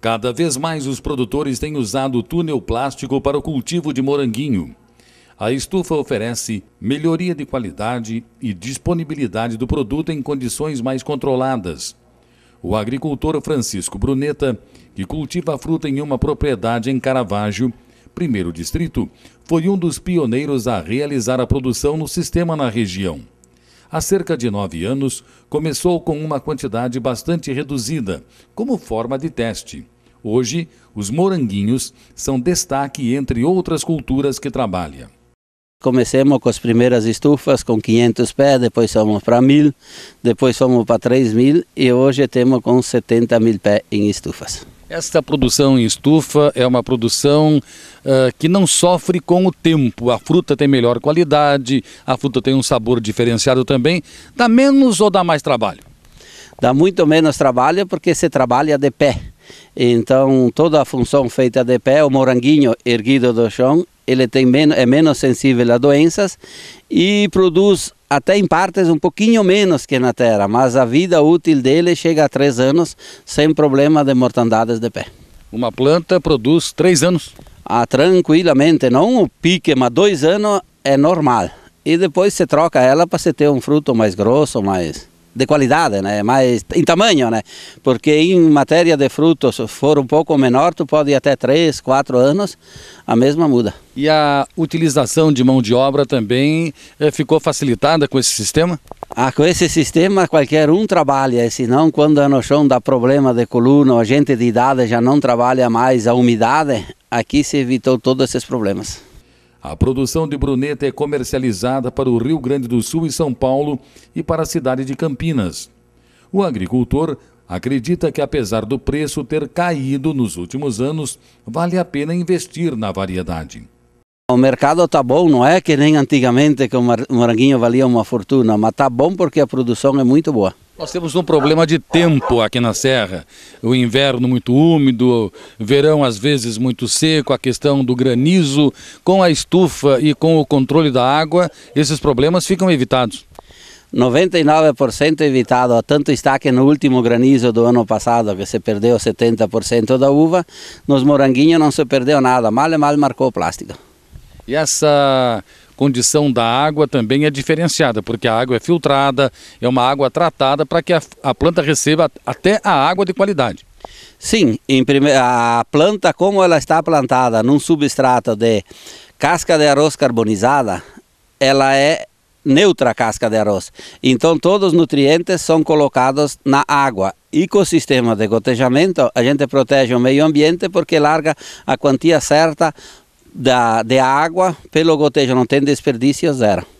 Cada vez mais os produtores têm usado túnel plástico para o cultivo de moranguinho. A estufa oferece melhoria de qualidade e disponibilidade do produto em condições mais controladas. O agricultor Francisco Bruneta, que cultiva a fruta em uma propriedade em Caravaggio, primeiro distrito, foi um dos pioneiros a realizar a produção no sistema na região há cerca de nove anos, começou com uma quantidade bastante reduzida, como forma de teste. Hoje, os moranguinhos são destaque entre outras culturas que trabalha. Comecemos com as primeiras estufas, com 500 pés, depois fomos para 1.000, depois fomos para 3.000 e hoje temos com 70 mil pés em estufas. Esta produção em estufa é uma produção uh, que não sofre com o tempo. A fruta tem melhor qualidade, a fruta tem um sabor diferenciado também. Dá menos ou dá mais trabalho? dá muito menos trabalho porque se trabalha de pé. Então, toda a função feita de pé, o moranguinho erguido do chão, ele tem é menos sensível a doenças e produz até em partes um pouquinho menos que na terra, mas a vida útil dele chega a três anos sem problema de mortandades de pé. Uma planta produz três anos? Ah, tranquilamente, não o pique, mas dois anos é normal. E depois se troca ela para se ter um fruto mais grosso, mais de qualidade, né? mas em tamanho, né? porque em matéria de frutos, se for um pouco menor, tu pode ir até 3, 4 anos, a mesma muda. E a utilização de mão de obra também eh, ficou facilitada com esse sistema? Ah, com esse sistema qualquer um trabalha, eh, senão quando no chão dá problema de coluna, a gente de idade já não trabalha mais a umidade, aqui se evitou todos esses problemas. A produção de Bruneta é comercializada para o Rio Grande do Sul e São Paulo e para a cidade de Campinas. O agricultor acredita que, apesar do preço ter caído nos últimos anos, vale a pena investir na variedade. O mercado está bom, não é que nem antigamente que o moranguinho valia uma fortuna, mas está bom porque a produção é muito boa. Nós temos um problema de tempo aqui na Serra. O inverno muito úmido, verão às vezes muito seco, a questão do granizo. Com a estufa e com o controle da água, esses problemas ficam evitados. 99% evitado, tanto está que no último granizo do ano passado, que se perdeu 70% da uva, nos moranguinhos não se perdeu nada, mal e mal marcou o plástico. E essa condição da água também é diferenciada, porque a água é filtrada, é uma água tratada para que a, a planta receba até a água de qualidade. Sim, prime... a planta, como ela está plantada num substrato de casca de arroz carbonizada, ela é neutra casca de arroz. Então todos os nutrientes são colocados na água. Ecossistema de gotejamento, a gente protege o meio ambiente porque larga a quantia certa da, de água pelo gotejo, não tem desperdício zero.